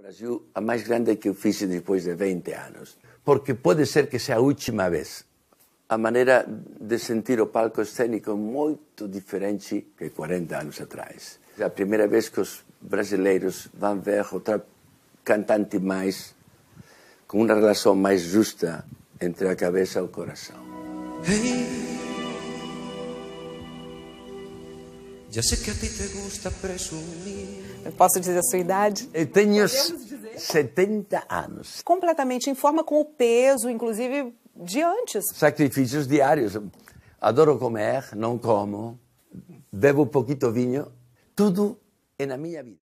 O Brasil, a mais grande que eu fiz depois de 20 anos. Porque pode ser que seja a última vez. A maneira de sentir o palco escénico é muito diferente que 40 anos atrás. É a primeira vez que os brasileiros vão ver outra cantante mais, com uma relação mais justa entre a cabeça e o coração. Hey. Eu posso dizer a sua idade? Eu eh, tenho 70 anos. Completamente em forma, com o peso, inclusive, de antes. Sacrifícios diários. Adoro comer, não como. Bebo pouquinho vinho. Tudo é na minha vida.